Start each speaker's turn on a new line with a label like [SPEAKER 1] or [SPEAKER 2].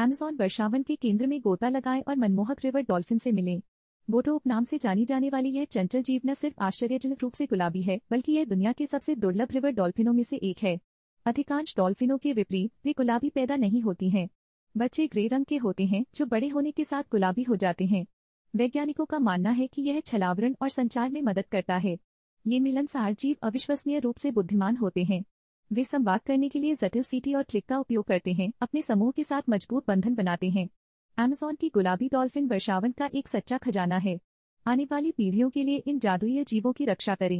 [SPEAKER 1] Amazon वर्षावन के केंद्र में गोता लगाए और मनमोहक रिवर डॉल्फिन से मिले बोटो उपनाम से जानी जाने वाली यह चंचल जीव न सिर्फ आश्चर्यजनक रूप से गुलाबी है बल्कि यह दुनिया के सबसे दुर्लभ रिवर डॉल्फिनों में से एक है अधिकांश डॉल्फिनों के विपरीत वे गुलाबी पैदा नहीं होती हैं बच्चे ग्रे रंग के होते हैं जो बड़े होने के साथ गुलाबी हो जाते हैं वैज्ञानिकों का मानना है कि यह छलावरण और संचार में मदद करता है ये मिलनसार जीव अविश्वसनीय रूप से बुद्धिमान होते हैं वे संवाद करने के लिए जटिल सीटी और क्लिक का उपयोग करते हैं अपने समूह के साथ मजबूत बंधन बनाते हैं अमेजोन की गुलाबी डॉल्फिन वर्षावन का एक सच्चा खजाना है आने वाली पीढ़ियों के लिए इन जादुई जीवों की रक्षा करें